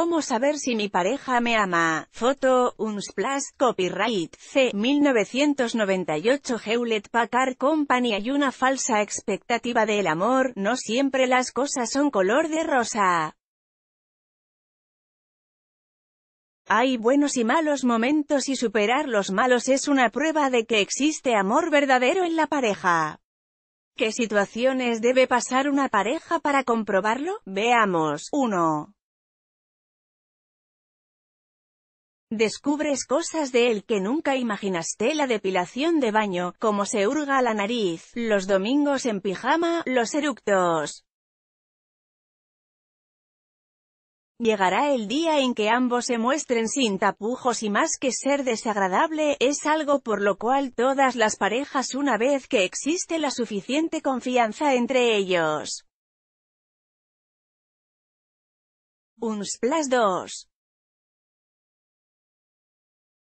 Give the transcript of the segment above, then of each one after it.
¿Cómo saber si mi pareja me ama? Foto, Unsplash, copyright, C. 1998 Hewlett Packard Company Hay una falsa expectativa del amor, no siempre las cosas son color de rosa. Hay buenos y malos momentos y superar los malos es una prueba de que existe amor verdadero en la pareja. ¿Qué situaciones debe pasar una pareja para comprobarlo? Veamos. 1. Descubres cosas de él que nunca imaginaste la depilación de baño, como se hurga la nariz, los domingos en pijama, los eructos. Llegará el día en que ambos se muestren sin tapujos y más que ser desagradable, es algo por lo cual todas las parejas una vez que existe la suficiente confianza entre ellos. Unsplash 2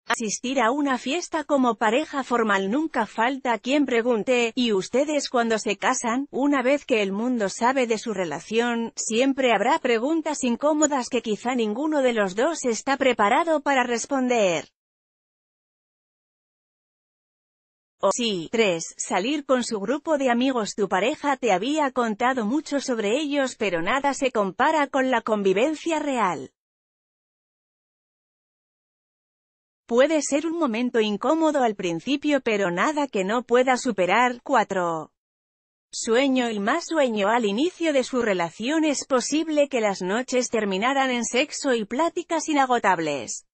Asistir a una fiesta como pareja formal nunca falta quien pregunte, ¿y ustedes cuando se casan? Una vez que el mundo sabe de su relación, siempre habrá preguntas incómodas que quizá ninguno de los dos está preparado para responder. O sí, 3. Salir con su grupo de amigos Tu pareja te había contado mucho sobre ellos pero nada se compara con la convivencia real. Puede ser un momento incómodo al principio pero nada que no pueda superar. 4. Sueño y más sueño al inicio de su relación es posible que las noches terminaran en sexo y pláticas inagotables.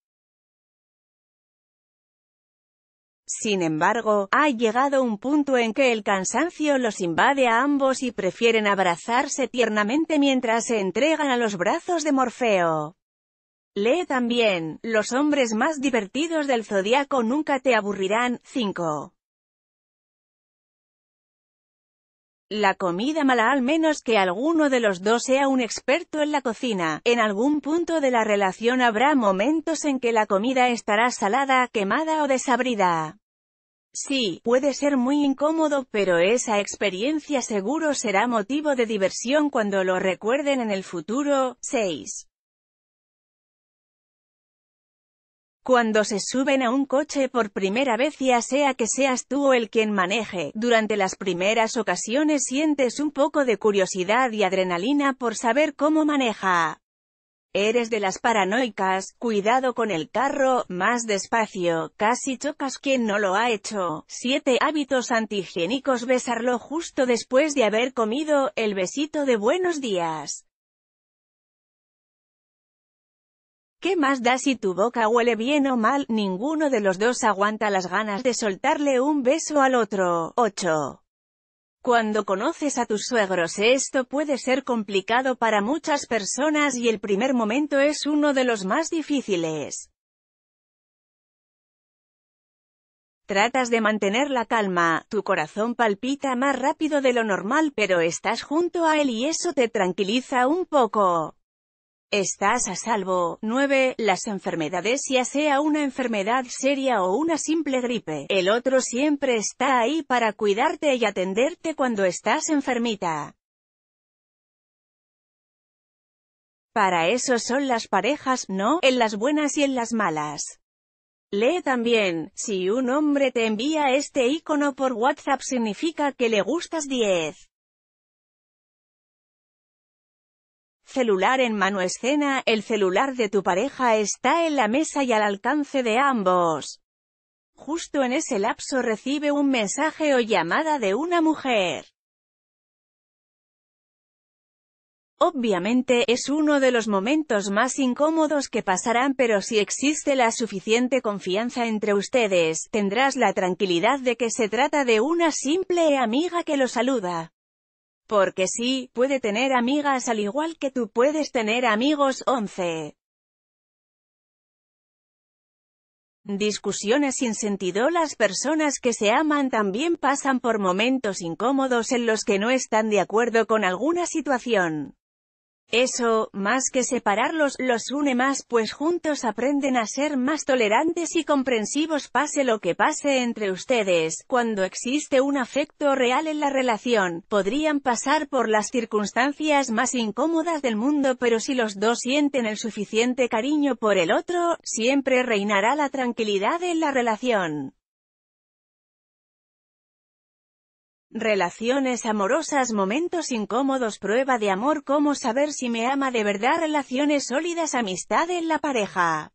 Sin embargo, ha llegado un punto en que el cansancio los invade a ambos y prefieren abrazarse tiernamente mientras se entregan a los brazos de Morfeo. Lee también, los hombres más divertidos del zodiaco nunca te aburrirán. 5. La comida mala al menos que alguno de los dos sea un experto en la cocina. En algún punto de la relación habrá momentos en que la comida estará salada, quemada o desabrida. Sí, puede ser muy incómodo, pero esa experiencia seguro será motivo de diversión cuando lo recuerden en el futuro. 6. Cuando se suben a un coche por primera vez ya sea que seas tú el quien maneje, durante las primeras ocasiones sientes un poco de curiosidad y adrenalina por saber cómo maneja. Eres de las paranoicas, cuidado con el carro, más despacio, casi chocas quien no lo ha hecho. 7 hábitos antihigiénicos besarlo justo después de haber comido, el besito de buenos días. ¿Qué más da si tu boca huele bien o mal? Ninguno de los dos aguanta las ganas de soltarle un beso al otro. 8. Cuando conoces a tus suegros esto puede ser complicado para muchas personas y el primer momento es uno de los más difíciles. Tratas de mantener la calma, tu corazón palpita más rápido de lo normal pero estás junto a él y eso te tranquiliza un poco. Estás a salvo. 9. Las enfermedades ya sea una enfermedad seria o una simple gripe, el otro siempre está ahí para cuidarte y atenderte cuando estás enfermita. Para eso son las parejas, ¿no? En las buenas y en las malas. Lee también, si un hombre te envía este icono por WhatsApp significa que le gustas 10. Celular en mano escena, el celular de tu pareja está en la mesa y al alcance de ambos. Justo en ese lapso recibe un mensaje o llamada de una mujer. Obviamente, es uno de los momentos más incómodos que pasarán pero si existe la suficiente confianza entre ustedes, tendrás la tranquilidad de que se trata de una simple amiga que lo saluda. Porque sí, puede tener amigas al igual que tú puedes tener amigos 11. Discusiones sin sentido Las personas que se aman también pasan por momentos incómodos en los que no están de acuerdo con alguna situación. Eso, más que separarlos, los une más pues juntos aprenden a ser más tolerantes y comprensivos pase lo que pase entre ustedes. Cuando existe un afecto real en la relación, podrían pasar por las circunstancias más incómodas del mundo pero si los dos sienten el suficiente cariño por el otro, siempre reinará la tranquilidad en la relación. Relaciones amorosas Momentos incómodos Prueba de amor Cómo saber si me ama de verdad Relaciones sólidas Amistad en la pareja